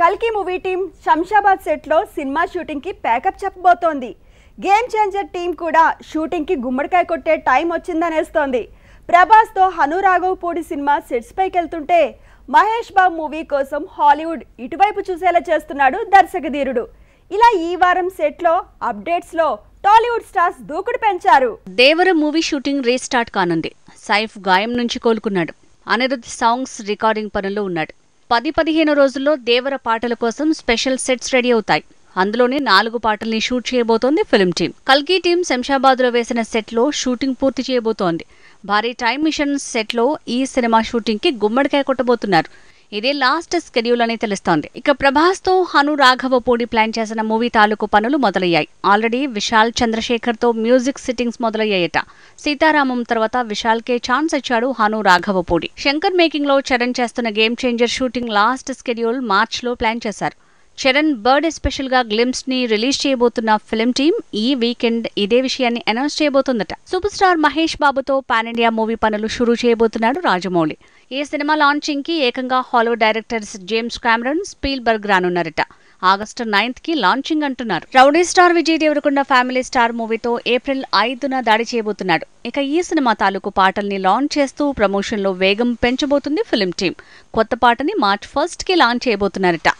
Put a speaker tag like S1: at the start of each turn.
S1: కల్కి movie team Shamshabad సెట్లో cinema షూటింగ్కి ప్యాకప్ చెప్పబోతోంది గేమ్ చేంజర్ టీం కూడా షూటింగ్కి గుమ్మడికాయ కొట్టే టైం వచ్చిందనేస్తోంది ప్రభాస్తో హను రాఘవపూడి సినిమా పైకి వెళ్తుంటే మహేష్ బాబు మూవీ కోసం హాలీవుడ్ ఇటువైపు చూసేలా చేస్తున్నాడు దర్శకధీరుడు ఇలా ఈ వారం సెట్లో అప్డేట్స్లో టాలీవుడ్ స్టార్స్ దూకుడు పెంచారు
S2: దేవర మూవీ షూటింగ్ రీస్టార్ట్ కానుంది సైఫ్ గాయం నుంచి కోలుకున్నాడు అనిరుద్ధ్ సాంగ్స్ రికార్డింగ్ పనుల్లో ఉన్నాడు పది పదిహేను రోజుల్లో దేవర పాటల కోసం స్పెషల్ సెట్స్ రెడీ అవుతాయి అందులోనే నాలుగు పాటల్ని షూట్ చేయబోతోంది ఫిల్మ్ టీం కల్కీ టీం శంషాబాద్లో వేసిన సెట్లో షూటింగ్ పూర్తి చేయబోతోంది భారీ టైం మిషన్ సెట్లో ఈ సినిమా షూటింగ్కి గుమ్మడికాయ కొట్టబోతున్నారు ఇదే లాస్ట్ స్కెడ్యూల్ అని తెలుస్తోంది ఇక ప్రభాస్తో హను రాఘవపూడి ప్లాన్ చేసిన మూవీ తాలూకు పనులు మొదలయ్యాయి ఆల్రెడీ విశాల్ చంద్రశేఖర్తో మ్యూజిక్ సిట్టింగ్స్ మొదలయ్యాయట సీతారామం తర్వాత కే ఛాన్స్ ఇచ్చాడు హను రాఘవపూడి శంకర్ మేకింగ్లో చరణ్ చేస్తున్న game changer shooting last schedule మార్చ్లో ప్లాన్ చేశారు చరణ్ బర్డ్ ఎస్పెషల్గా గ్లిమ్స్ని రిలీజ్ చేయబోతున్న ఫిల్మ్ టీమ్ ఈ వీకెండ్ ఇదే విషయాన్ని అనౌన్స్ చేయబోతుందట సూపర్ స్టార్ మహేష్ బాబుతో పాన్ ఇండియా మూవీ పనులు షురు చేయబోతున్నాడు రాజమౌళి ఈ సినిమా లాంచింగ్ కి ఏకంగా Hollywood directors James Spiel Spielberg రానున్నారట ఆగస్టు నైన్త్ కి లాంచింగ్ అంటున్నారు rowdy star Vijay Deverakonda family star మూవీతో ఏప్రిల్ ఐదున దాడి చేయబోతున్నాడు ఇక ఈ సినిమా తాలూకు పాటల్ని లాంచ్ చేస్తూ ప్రమోషన్లో వేగం పెంచబోతుంది ఫిలిం టీం కొత్త పాటని మార్చ్ ఫస్ట్ కి లాంచ్ చేయబోతున్నారట